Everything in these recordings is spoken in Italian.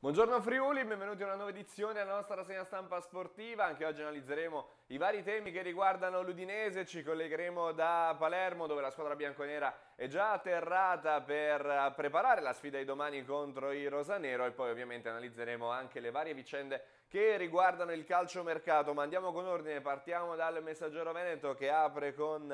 Buongiorno Friuli, benvenuti a una nuova edizione della nostra rassegna stampa sportiva. Anche oggi analizzeremo i vari temi che riguardano l'Udinese, ci collegheremo da Palermo dove la squadra bianconera è già atterrata per eh, preparare la sfida di domani contro i Rosanero e poi ovviamente analizzeremo anche le varie vicende che riguardano il calciomercato. Ma andiamo con ordine, partiamo dal Messaggero Veneto che apre con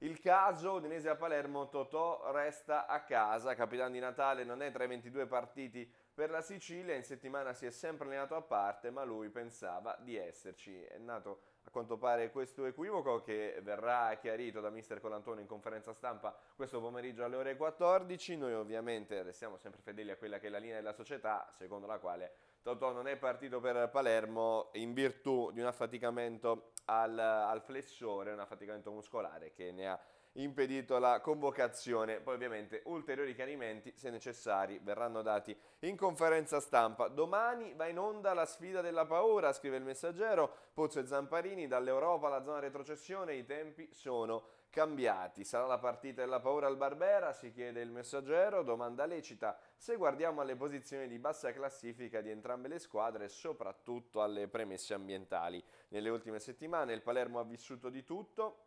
il caso, Udinese a Palermo, Totò resta a casa, capitano di Natale non è tra i 22 partiti per la Sicilia, in settimana si è sempre allenato a parte, ma lui pensava di esserci, è nato a quanto pare questo equivoco che verrà chiarito da mister Colantone in conferenza stampa questo pomeriggio alle ore 14, noi ovviamente restiamo sempre fedeli a quella che è la linea della società secondo la quale Totò non è partito per Palermo in virtù di un affaticamento al, al flessore, un affaticamento muscolare che ne ha impedito la convocazione. Poi ovviamente ulteriori chiarimenti, se necessari, verranno dati in conferenza stampa. Domani va in onda la sfida della paura, scrive il messaggero. Pozzo e Zamparini, dall'Europa alla zona retrocessione, i tempi sono cambiati. Sarà la partita della paura al Barbera? Si chiede il messaggero. Domanda lecita. Se guardiamo alle posizioni di bassa classifica di entrambe le squadre soprattutto alle premesse ambientali. Nelle ultime settimane il Palermo ha vissuto di tutto,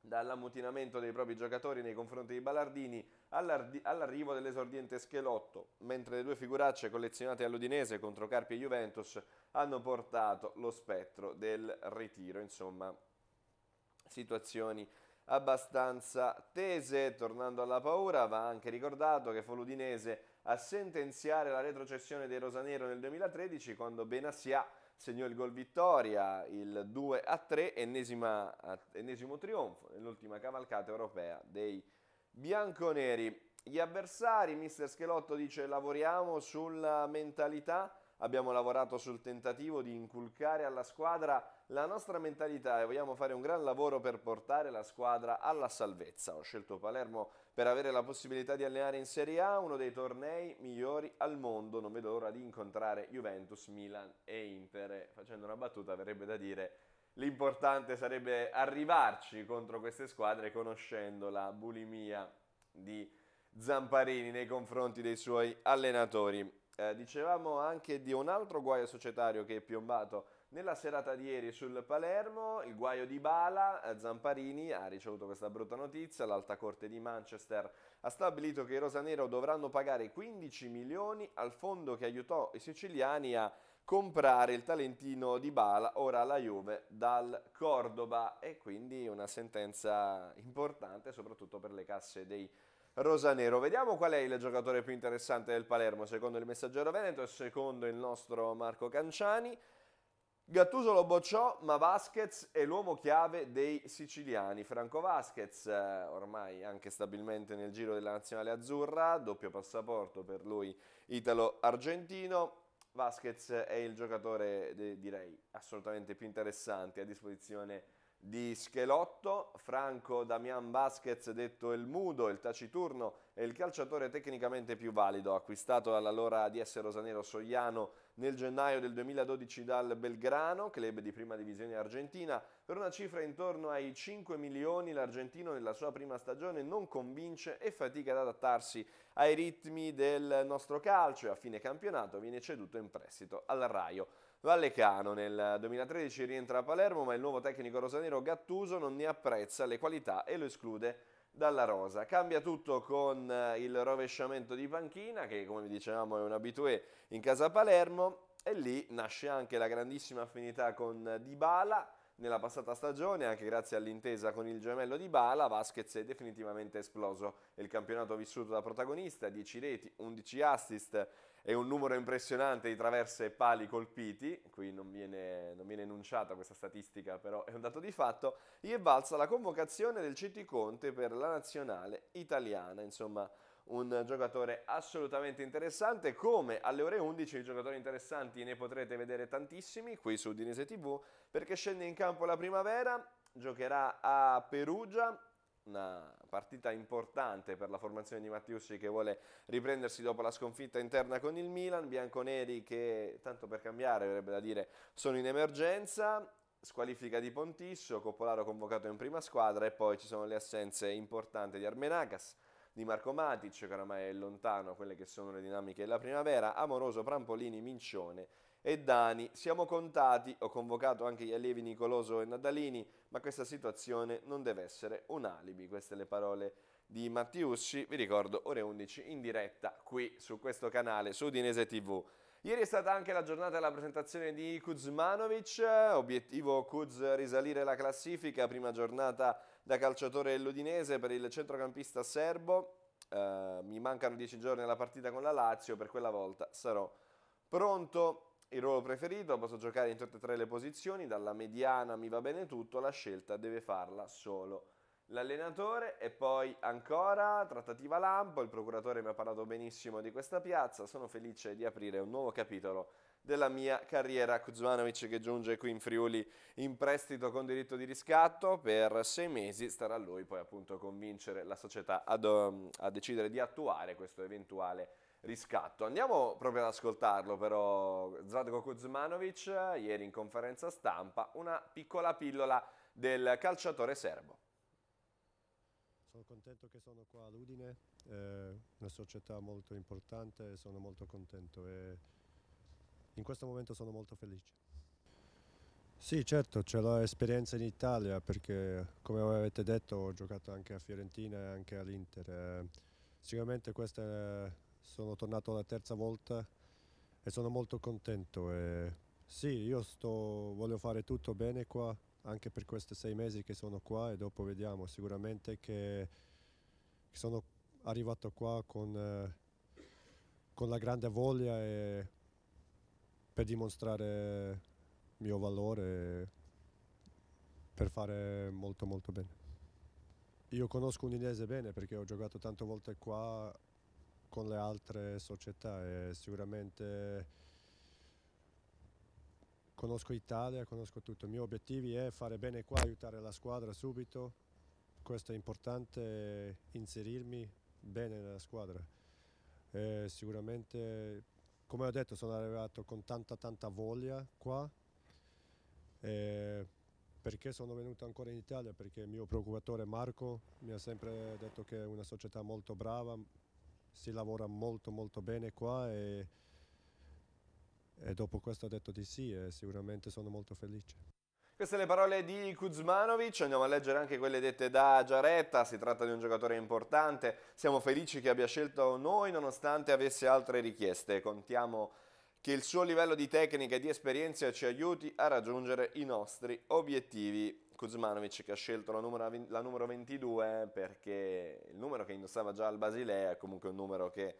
dall'ammutinamento dei propri giocatori nei confronti di Ballardini all'arrivo dell'esordiente Schelotto, mentre le due figuracce collezionate all'Udinese contro Carpi e Juventus hanno portato lo spettro del ritiro, insomma situazioni abbastanza tese, tornando alla paura va anche ricordato che fu l'Udinese a sentenziare la retrocessione dei Rosanero nel 2013 quando Benassia segnò il gol vittoria, il 2 a 3, ennesimo trionfo nell'ultima cavalcata europea dei bianconeri. Gli avversari, mister Schelotto dice lavoriamo sulla mentalità, Abbiamo lavorato sul tentativo di inculcare alla squadra la nostra mentalità e vogliamo fare un gran lavoro per portare la squadra alla salvezza. Ho scelto Palermo per avere la possibilità di allenare in Serie A, uno dei tornei migliori al mondo. Non vedo l'ora di incontrare Juventus, Milan e Inter. Facendo una battuta verrebbe da dire l'importante sarebbe arrivarci contro queste squadre conoscendo la bulimia di Zamparini nei confronti dei suoi allenatori eh, dicevamo anche di un altro guaio societario che è piombato nella serata di ieri sul Palermo, il guaio di Bala, eh, Zamparini ha ricevuto questa brutta notizia, l'Alta Corte di Manchester ha stabilito che i Rosanero dovranno pagare 15 milioni al fondo che aiutò i siciliani a comprare il talentino di Bala, ora la Juve, dal Cordoba e quindi una sentenza importante soprattutto per le casse dei rosanero. Vediamo qual è il giocatore più interessante del Palermo, secondo il messaggero Veneto e secondo il nostro Marco Canciani. Gattuso lo bocciò, ma Vasquez è l'uomo chiave dei siciliani. Franco Vasquez, eh, ormai anche stabilmente nel giro della nazionale azzurra, doppio passaporto per lui italo-argentino. Vasquez è il giocatore, direi, assolutamente più interessante a disposizione di di Schelotto, Franco Damian Vasquez detto il mudo, il taciturno e il calciatore tecnicamente più valido acquistato all'allora DS Rosanero Sogliano nel gennaio del 2012 dal Belgrano, club di prima divisione argentina, per una cifra intorno ai 5 milioni l'argentino nella sua prima stagione non convince e fatica ad adattarsi ai ritmi del nostro calcio e a fine campionato viene ceduto in prestito al Raio. Vallecano nel 2013 rientra a Palermo, ma il nuovo tecnico rosanero Gattuso non ne apprezza le qualità e lo esclude dalla rosa. Cambia tutto con eh, il rovesciamento di panchina, che come dicevamo è un abitué in casa Palermo, e lì nasce anche la grandissima affinità con Dybala nella passata stagione, anche grazie all'intesa con il gemello Dybala Vasquez è definitivamente esploso. È il campionato vissuto da protagonista, 10 reti, 11 assist, è un numero impressionante di traverse e pali colpiti, qui non viene, non viene enunciata questa statistica, però è un dato di fatto, gli è valsa la convocazione del Citi Conte per la nazionale italiana, insomma un giocatore assolutamente interessante, come alle ore 11 i giocatori interessanti ne potrete vedere tantissimi qui su Dinese TV, perché scende in campo la primavera, giocherà a Perugia, una partita importante per la formazione di Mattiusci che vuole riprendersi dopo la sconfitta interna con il Milan, bianconeri che tanto per cambiare verrebbe da dire sono in emergenza, squalifica di Pontisso, Coppolaro convocato in prima squadra e poi ci sono le assenze importanti di Armenagas, di Marco Matic che oramai è lontano quelle che sono le dinamiche della primavera, Amoroso, Prampolini, Mincione e Dani. Siamo contati, ho convocato anche gli allievi Nicoloso e Nadalini, ma questa situazione non deve essere un alibi. Queste le parole di Mattiusci, vi ricordo ore 11 in diretta qui su questo canale, su Dinese TV. Ieri è stata anche la giornata della presentazione di Kuzmanovic, obiettivo Kuz risalire la classifica, prima giornata da calciatore ludinese per il centrocampista serbo. Uh, mi mancano 10 giorni alla partita con la Lazio, per quella volta sarò pronto il ruolo preferito, posso giocare in tutte e tre le posizioni, dalla mediana mi va bene tutto, la scelta deve farla solo l'allenatore e poi ancora trattativa lampo, il procuratore mi ha parlato benissimo di questa piazza, sono felice di aprire un nuovo capitolo della mia carriera. Kuzmanovic che giunge qui in Friuli in prestito con diritto di riscatto per sei mesi, starà lui poi appunto convincere la società ad, um, a decidere di attuare questo eventuale riscatto. Andiamo proprio ad ascoltarlo però, Zlatko Kuzmanovic, ieri in conferenza stampa, una piccola pillola del calciatore serbo. Sono contento che sono qua all'Udine, è una società molto importante, sono molto contento e in questo momento sono molto felice. Sì, certo, ce l'ho esperienza in Italia perché come avete detto ho giocato anche a Fiorentina e anche all'Inter. Eh, sicuramente questa è sono tornato la terza volta e sono molto contento. E sì, io sto, voglio fare tutto bene qua, anche per questi sei mesi che sono qua e dopo vediamo sicuramente che, sono arrivato qua con, con la grande voglia e per dimostrare il mio valore e per fare molto molto bene. Io conosco un bene perché ho giocato tante volte qua con le altre società e sicuramente conosco Italia, conosco tutto. I miei obiettivi è fare bene qua, aiutare la squadra subito, questo è importante, inserirmi bene nella squadra. E sicuramente, come ho detto, sono arrivato con tanta tanta voglia qua. E perché sono venuto ancora in Italia? Perché il mio preoccupatore Marco mi ha sempre detto che è una società molto brava, si lavora molto molto bene qua e, e dopo questo ho detto di sì e sicuramente sono molto felice. Queste le parole di Kuzmanovic, andiamo a leggere anche quelle dette da Giaretta, si tratta di un giocatore importante, siamo felici che abbia scelto noi nonostante avesse altre richieste, contiamo che il suo livello di tecnica e di esperienza ci aiuti a raggiungere i nostri obiettivi. Kuzmanovic che ha scelto la numero, la numero 22 perché il numero che indossava già al Basilea è comunque un numero che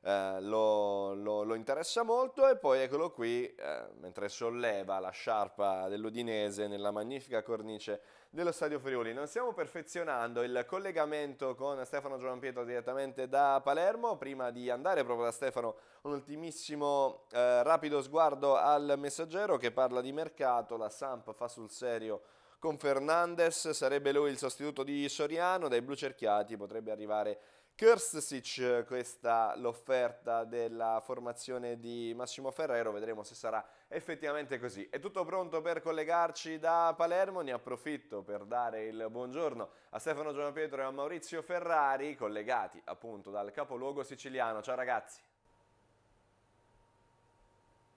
eh, lo, lo, lo, interessa molto e poi eccolo qui eh, mentre solleva la sciarpa dell'Udinese nella magnifica cornice dello Stadio Friuli. Non stiamo perfezionando il collegamento con Stefano Giovanpietro direttamente da Palermo. Prima di andare proprio da Stefano un ultimissimo eh, rapido sguardo al messaggero che parla di mercato. La Samp fa sul serio con Fernandez, sarebbe lui il sostituto di Soriano, dai blu cerchiati potrebbe arrivare Kerstasic, questa l'offerta della formazione di Massimo Ferrero, vedremo se sarà effettivamente così. È tutto pronto per collegarci da Palermo, ne approfitto per dare il buongiorno a Stefano Gianpietro e a Maurizio Ferrari, collegati appunto dal capoluogo siciliano. Ciao ragazzi!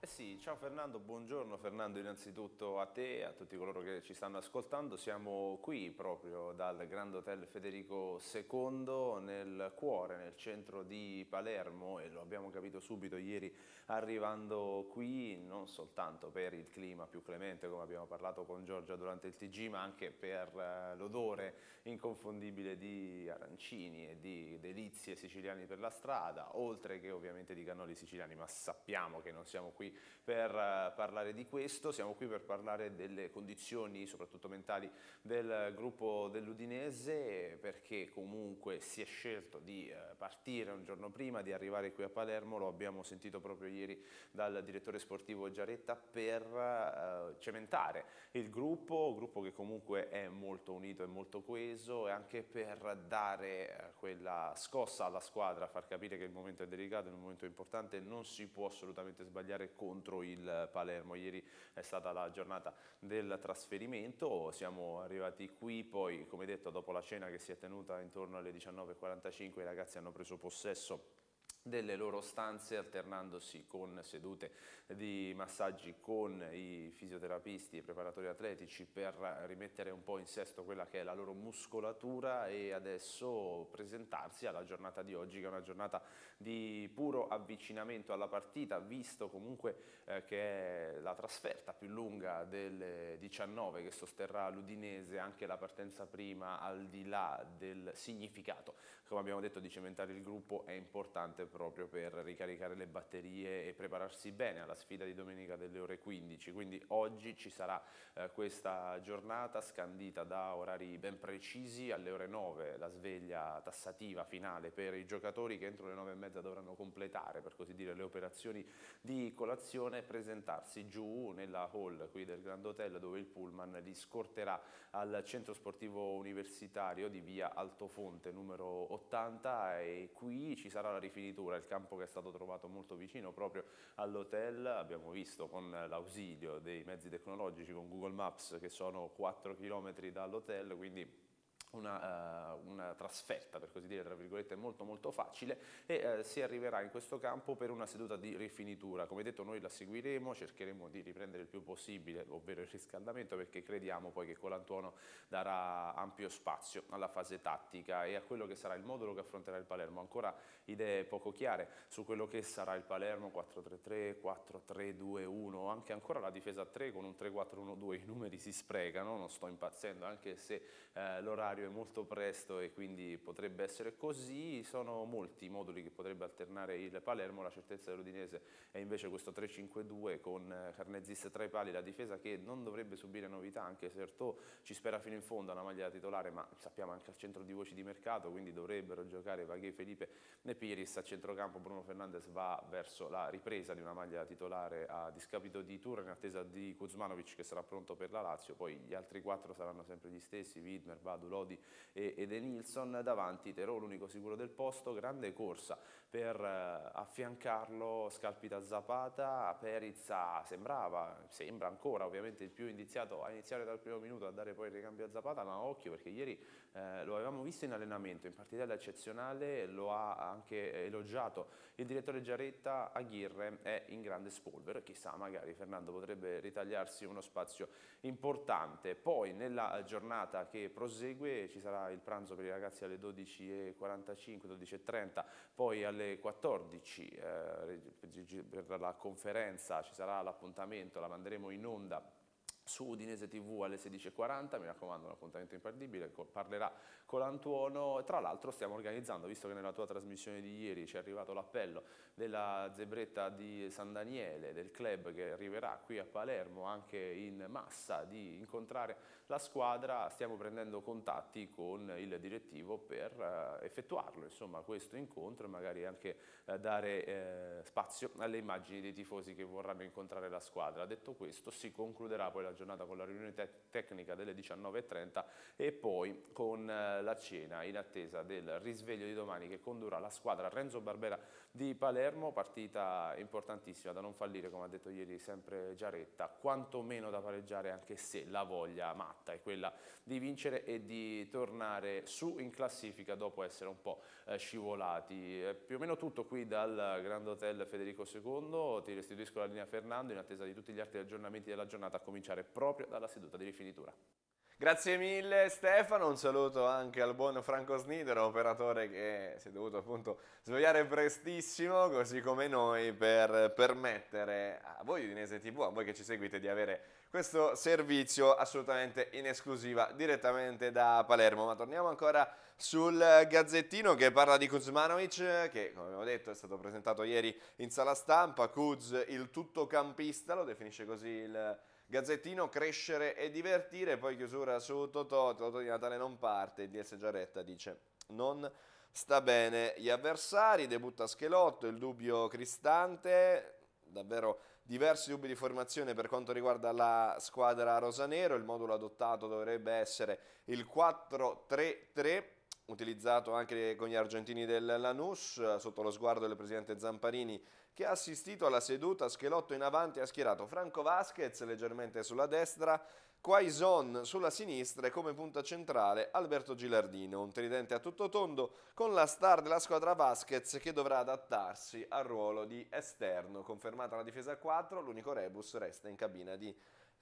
Eh sì, ciao Fernando, buongiorno Fernando innanzitutto a te e a tutti coloro che ci stanno ascoltando. Siamo qui proprio dal Grand Hotel Federico II nel cuore, nel centro di Palermo e lo abbiamo capito subito ieri arrivando qui non soltanto per il clima più clemente come abbiamo parlato con Giorgia durante il TG ma anche per eh, l'odore inconfondibile di arancini e di delizie siciliani per la strada oltre che ovviamente di cannoli siciliani ma sappiamo che non siamo qui per eh, parlare di questo, siamo qui per parlare delle condizioni, soprattutto mentali, del gruppo dell'Udinese, perché comunque si è scelto di eh, partire un giorno prima, di arrivare qui a Palermo, lo abbiamo sentito proprio ieri dal direttore sportivo Giaretta, per eh, cementare il gruppo, gruppo che comunque è molto unito e molto coeso, e anche per dare quella scossa alla squadra, far capire che il momento è delicato, è un momento importante, non si può assolutamente sbagliare contro il Palermo. Ieri è stata la giornata del trasferimento, siamo arrivati qui, poi come detto dopo la cena che si è tenuta intorno alle 19.45 i ragazzi hanno preso possesso delle loro stanze alternandosi con sedute di massaggi con i fisioterapisti e preparatori atletici per rimettere un po' in sesto quella che è la loro muscolatura e adesso presentarsi alla giornata di oggi che è una giornata di puro avvicinamento alla partita visto comunque eh, che è la trasferta più lunga del 19 che sosterrà l'Udinese anche la partenza prima al di là del significato come abbiamo detto di cementare il gruppo è importante proprio per ricaricare le batterie e prepararsi bene alla sfida di domenica delle ore 15. Quindi oggi ci sarà eh, questa giornata scandita da orari ben precisi alle ore 9 la sveglia tassativa finale per i giocatori che entro le 9 e mezza dovranno completare per così dire le operazioni di colazione e presentarsi giù nella hall qui del Grand Hotel dove il pullman li scorterà al centro sportivo universitario di via Altofonte numero 80 e qui ci sarà la rifinitura struttura, il campo che è stato trovato molto vicino proprio all'hotel, abbiamo visto con l'ausilio dei mezzi tecnologici, con Google Maps che sono 4 km dall'hotel, quindi una, uh, una, trasferta, per così dire, tra virgolette, molto molto facile e uh, si arriverà in questo campo per una seduta di rifinitura. Come detto noi la seguiremo, cercheremo di riprendere il più possibile, ovvero il riscaldamento, perché crediamo poi che Colantuono darà ampio spazio alla fase tattica e a quello che sarà il modulo che affronterà il Palermo. Ancora idee poco chiare su quello che sarà il Palermo 4-3-3, 4-3-2-1, anche ancora la difesa 3 con un 3-4-1-2, i numeri si sprecano, non sto impazzendo, anche se uh, l'orario apre molto presto e quindi potrebbe essere così, sono molti i moduli che potrebbe alternare il Palermo, la certezza dell'Udinese è invece questo 3-5-2 con eh, Carnezis tra i pali, la difesa che non dovrebbe subire novità anche se Ertò ci spera fino in fondo alla maglia titolare ma sappiamo anche al centro di voci di mercato quindi dovrebbero giocare Vaghe, Felipe e Piris a centrocampo Bruno Fernandes va verso la ripresa di una maglia titolare a discapito di Tour in attesa di Kuzmanovic che sarà pronto per la Lazio poi gli altri quattro saranno sempre gli stessi, Widmer, Badulodi Prodi e, e De Nilsson davanti Terò l'unico sicuro del posto, grande corsa per eh, affiancarlo Scalpita Zapata, Perizza sembrava, sembra ancora ovviamente il più indiziato a iniziare dal primo minuto a dare poi il ricambio a Zapata, ma occhio perché ieri eh, lo avevamo visto in allenamento, in partitella eccezionale, lo ha anche elogiato il direttore Giaretta, Aguirre è in grande spolvero e chissà magari Fernando potrebbe ritagliarsi uno spazio importante. Poi nella giornata che prosegue ci sarà il pranzo per i ragazzi alle 12.45, 12.30, poi alle 2014 eh, per la conferenza ci sarà l'appuntamento, la manderemo in onda su Udinese TV alle 16.40, mi raccomando un appuntamento imperdibile, parlerà con Antuono. tra l'altro stiamo organizzando, visto che nella tua trasmissione di ieri ci è arrivato l'appello della zebretta di San Daniele, del club che arriverà qui a Palermo anche in massa di incontrare la squadra, stiamo prendendo contatti con il direttivo per eh, effettuarlo, insomma questo incontro e magari anche eh, dare eh, spazio alle immagini dei tifosi che vorranno incontrare la squadra. Detto questo si concluderà poi la giornata con la riunione tec tecnica delle 19.30 e poi con eh, la cena in attesa del risveglio di domani che condurrà la squadra Renzo Barbera di Palermo, partita importantissima da non fallire come ha detto ieri sempre Giaretta, quantomeno da pareggiare anche se la voglia matta è quella di vincere e di tornare su in classifica dopo essere un po' eh, scivolati. Eh, più o meno tutto qui dal Grand Hotel Federico II, ti restituisco la linea Fernando in attesa di tutti gli altri aggiornamenti della giornata a cominciare proprio dalla seduta di rifinitura. Grazie mille Stefano, un saluto anche al buon Franco Snider, operatore che si è dovuto appunto svegliare prestissimo, così come noi, per permettere a voi di Udinese TV, a voi che ci seguite, di avere questo servizio assolutamente in esclusiva direttamente da Palermo. Ma torniamo ancora sul gazzettino che parla di Kuzmanovic, che come abbiamo detto è stato presentato ieri in sala stampa. Kuz, il tuttocampista, lo definisce così il Gazzettino, crescere e divertire, poi chiusura su Totò, Totò di Natale non parte, il DS Giaretta dice non sta bene gli avversari, debutta Schelotto, il dubbio Cristante, davvero diversi dubbi di formazione per quanto riguarda la squadra rosanero, il modulo adottato dovrebbe essere il 4-3-3 utilizzato anche con gli argentini del Lanús sotto lo sguardo del presidente Zamparini che ha assistito alla seduta Schelotto in avanti ha schierato Franco Vasquez leggermente sulla destra Quaison sulla sinistra e come punta centrale Alberto Gilardino, un tridente a tutto tondo con la star della squadra Vasquez che dovrà adattarsi al ruolo di esterno. Confermata la difesa a 4, l'unico rebus resta in cabina di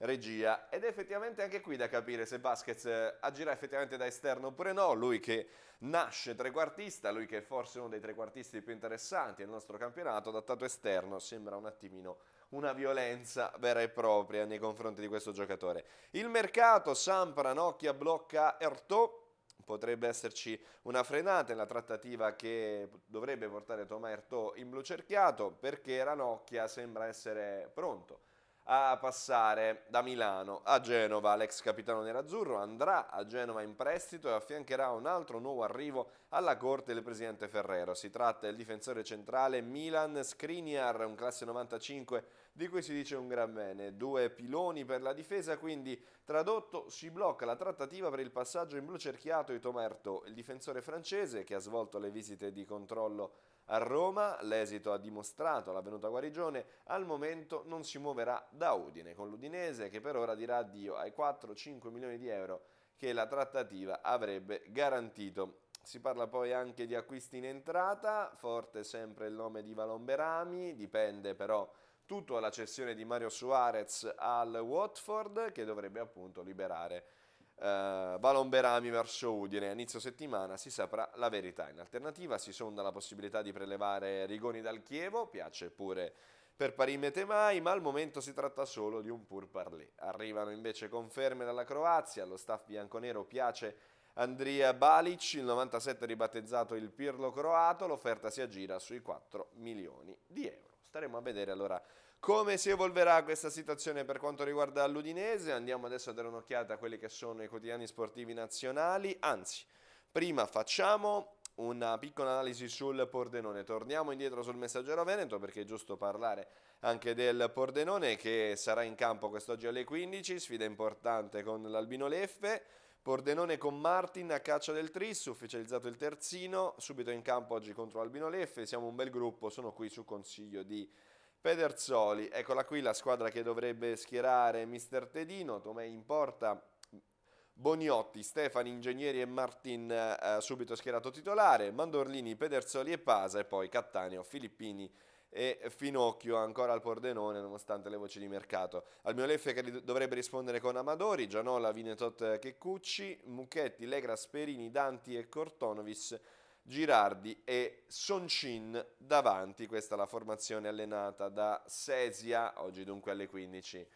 regia. Ed effettivamente anche qui da capire se Vasquez eh, agirà effettivamente da esterno oppure no. Lui che nasce trequartista, lui che è forse uno dei trequartisti più interessanti del nostro campionato, adattato esterno, sembra un attimino una violenza vera e propria nei confronti di questo giocatore. Il mercato, Sampra, Ranocchia, blocca Ertò. Potrebbe esserci una frenata nella trattativa che dovrebbe portare Thomas Ertò in blu cerchiato perché Ranocchia sembra essere pronto a passare da Milano a Genova. L'ex capitano nerazzurro andrà a Genova in prestito e affiancherà un altro nuovo arrivo alla corte del presidente Ferrero. Si tratta del difensore centrale Milan Skriniar, un classe 95 di cui si dice un gran bene. Due piloni per la difesa, quindi tradotto si blocca la trattativa per il passaggio in blu cerchiato di Tomerto, il difensore francese che ha svolto le visite di controllo a Roma. L'esito ha dimostrato la venuta guarigione, al momento non si muoverà da Udine, con l'Udinese che per ora dirà addio ai 4-5 milioni di euro che la trattativa avrebbe garantito. Si parla poi anche di acquisti in entrata, forte sempre il nome di Valomberami, dipende però tutto alla cessione di Mario Suarez al Watford che dovrebbe appunto liberare eh, Balon Berami verso Udine. A inizio settimana si saprà la verità. In alternativa si sonda la possibilità di prelevare Rigoni dal Chievo, piace pure per Parime Temai, ma al momento si tratta solo di un pur parlé. Arrivano invece conferme dalla Croazia, allo staff bianconero piace Andrea Balic, il 97 ribattezzato il Pirlo croato, l'offerta si aggira sui 4 milioni di euro staremo a vedere allora come si evolverà questa situazione per quanto riguarda l'Udinese. Andiamo adesso a dare un'occhiata a quelli che sono i quotidiani sportivi nazionali. Anzi, prima facciamo una piccola analisi sul Pordenone. Torniamo indietro sul messaggero Veneto perché è giusto parlare anche del Pordenone che sarà in campo quest'oggi alle 15, sfida importante con l'Albino Leffe. Pordenone con Martin a caccia del Tris, ufficializzato il terzino, subito in campo oggi contro Albino Leffe, siamo un bel gruppo, sono qui su consiglio di Pederzoli. Eccola qui la squadra che dovrebbe schierare Mister Tedino, Tomei in porta, Boniotti, Stefani, Ingegneri e Martin eh, subito schierato titolare, Mandorlini, Pederzoli e Pasa e poi Cattaneo, Filippini e Finocchio ancora al Pordenone nonostante le voci di mercato. Al mio Mioleffe che dovrebbe rispondere con Amadori, Gianola, Vinetot, Checucci, Mucchetti, Legra, Sperini, Danti e Cortonovis, Girardi e Soncin davanti. Questa è la formazione allenata da Sesia, oggi dunque alle 15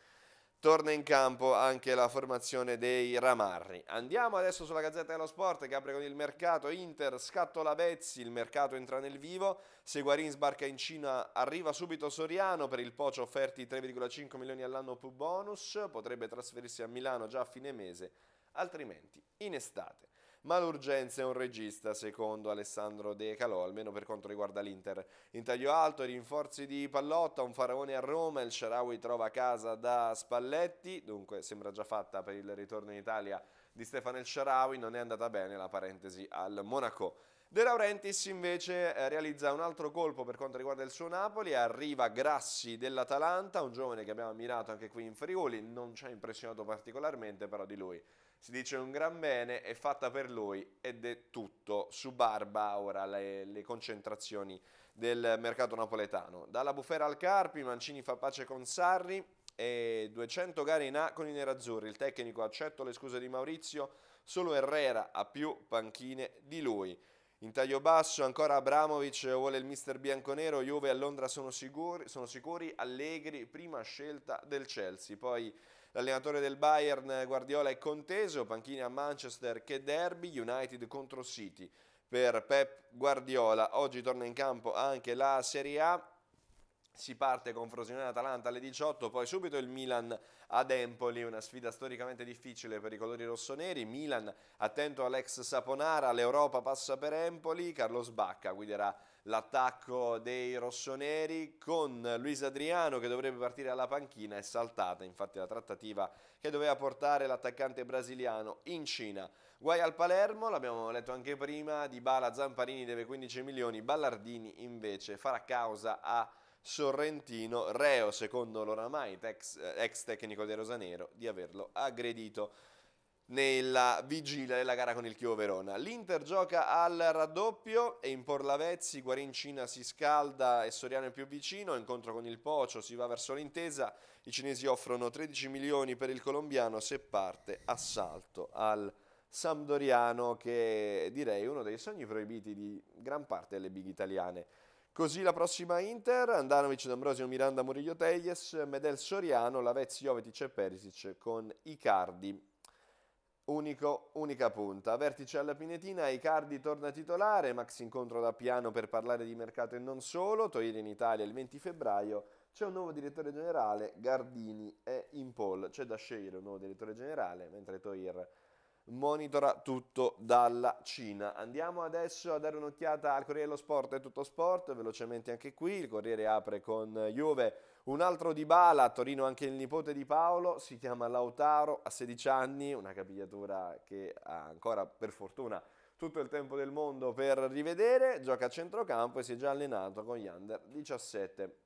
torna in campo anche la formazione dei Ramarri. Andiamo adesso sulla Gazzetta dello Sport che apre con il mercato Inter, scattola Bezzi, il mercato entra nel vivo, se Guarin sbarca in Cina, arriva subito Soriano, per il Pocio offerti 3,5 milioni all'anno più bonus, potrebbe trasferirsi a Milano già a fine mese, altrimenti in estate ma l'urgenza è un regista, secondo Alessandro De Calò, almeno per quanto riguarda l'Inter. In taglio alto, rinforzi di Pallotta, un faraone a Roma, il Sharawi trova casa da Spalletti, dunque sembra già fatta per il ritorno in Italia di Stefano El Sharawi, non è andata bene la parentesi al Monaco. De Laurentiis invece eh, realizza un altro colpo per quanto riguarda il suo Napoli, arriva Grassi dell'Atalanta, un giovane che abbiamo ammirato anche qui in Friuli, non ci ha impressionato particolarmente però di lui si dice un gran bene, è fatta per lui ed è tutto. Su Barba ora le, le concentrazioni del mercato napoletano. Dalla bufera al Carpi, Mancini fa pace con Sarri e 200 gare in A con i nerazzurri. Il tecnico accetta le scuse di Maurizio, solo Herrera ha più panchine di lui. In taglio basso ancora Abramovic vuole il mister bianconero, Juve a Londra sono sicuri, sono sicuri Allegri prima scelta del Chelsea, poi L'allenatore del Bayern Guardiola è conteso, panchina a Manchester che derby, United contro City. Per Pep Guardiola oggi torna in campo anche la Serie A. Si parte con Frosinone-Atalanta alle 18, poi subito il Milan ad Empoli, una sfida storicamente difficile per i colori rossoneri. Milan attento all'ex Saponara, l'Europa passa per Empoli, Carlos Bacca guiderà l'attacco dei rossoneri con Luis Adriano che dovrebbe partire alla panchina è saltata, infatti la trattativa che doveva portare l'attaccante brasiliano in Cina. Guai al Palermo, l'abbiamo letto anche prima, di Bala Zamparini deve 15 milioni, Ballardini invece farà causa a Sorrentino, reo secondo l'oramai ex, eh, ex tecnico dei Rosanero di averlo aggredito nella vigilia della gara con il Chio Verona. L'Inter gioca al raddoppio e in Porlavezzi Guarincina si scalda e Soriano è più vicino, incontro con il Pocio, si va verso l'intesa, i cinesi offrono 13 milioni per il colombiano se parte assalto al Sampdoriano che è, direi uno dei sogni proibiti di gran parte delle big italiane. Così la prossima Inter, Andanovic, D'Ambrosio, Miranda, Murillo, Tejes, Medel, Soriano, Lavezzi, Jovetic e Perisic con Icardi Unico, unica punta. Vertice alla Pinetina, Icardi torna titolare, Max incontro da piano per parlare di mercato e non solo, Togliere in Italia il 20 febbraio, c'è un nuovo direttore generale, Gardini è in poll, c'è da scegliere un nuovo direttore generale, mentre Toir monitora tutto dalla Cina. Andiamo adesso a dare un'occhiata al Corriere dello Sport e tutto sport, velocemente anche qui, il Corriere apre con Juve, un altro di Bala, a Torino anche il nipote di Paolo, si chiama Lautaro, ha 16 anni, una capigliatura che ha ancora per fortuna tutto il tempo del mondo per rivedere, gioca a centrocampo e si è già allenato con gli under 17.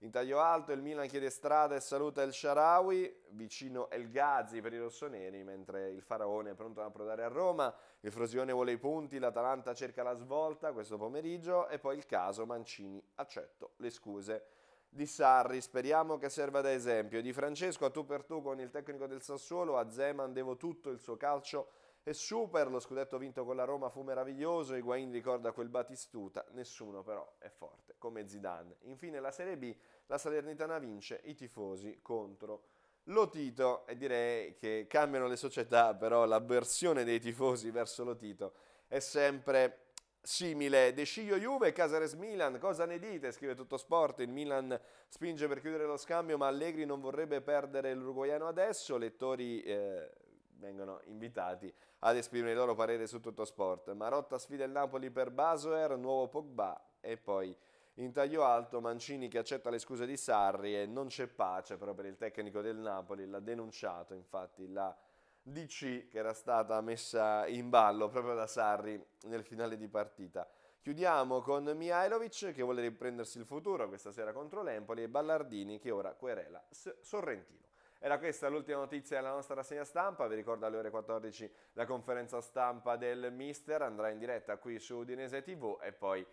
In taglio alto il Milan chiede strada e saluta il Sharawi, vicino El Ghazi per i rossoneri, mentre il Faraone è pronto ad approdare a Roma, il Frosione vuole i punti, l'Atalanta cerca la svolta questo pomeriggio e poi il caso Mancini, accetto le scuse di Sarri, speriamo che serva da esempio, di Francesco a tu per tu con il tecnico del Sassuolo, a Zeman devo tutto il suo calcio è super, lo scudetto vinto con la Roma fu meraviglioso, Higuain ricorda quel Batistuta, nessuno però è forte come Zidane. Infine la Serie B, la Salernitana vince, i tifosi contro Lotito e direi che cambiano le società, però l'avversione dei tifosi verso Lotito è sempre simile. De Sciglio Juve, Casares Milan, cosa ne dite? Scrive tutto sport, il Milan spinge per chiudere lo scambio ma Allegri non vorrebbe perdere l'uruguaiano adesso, lettori... Eh, vengono invitati ad esprimere il loro parere su tutto sport. Marotta sfida il Napoli per Basoer, nuovo Pogba e poi in taglio alto Mancini che accetta le scuse di Sarri e non c'è pace proprio per il tecnico del Napoli, l'ha denunciato infatti la DC che era stata messa in ballo proprio da Sarri nel finale di partita. Chiudiamo con Mihailovic che vuole riprendersi il futuro questa sera contro l'Empoli e Ballardini che ora querela Sorrentino. Era questa l'ultima notizia della nostra rassegna stampa, vi ricordo alle ore 14 la conferenza stampa del Mister, andrà in diretta qui su Udinese TV e poi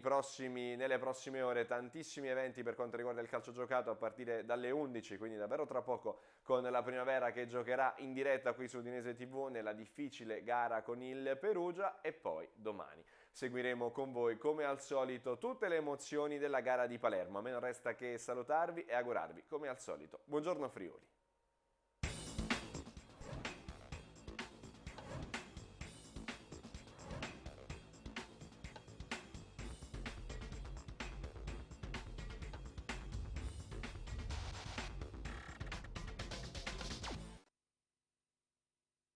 prossimi, nelle prossime ore tantissimi eventi per quanto riguarda il calcio giocato a partire dalle 11, quindi davvero tra poco con la primavera che giocherà in diretta qui su Udinese TV nella difficile gara con il Perugia e poi domani seguiremo con voi come al solito tutte le emozioni della gara di Palermo. A me non resta che salutarvi e augurarvi come al solito buongiorno Friuli.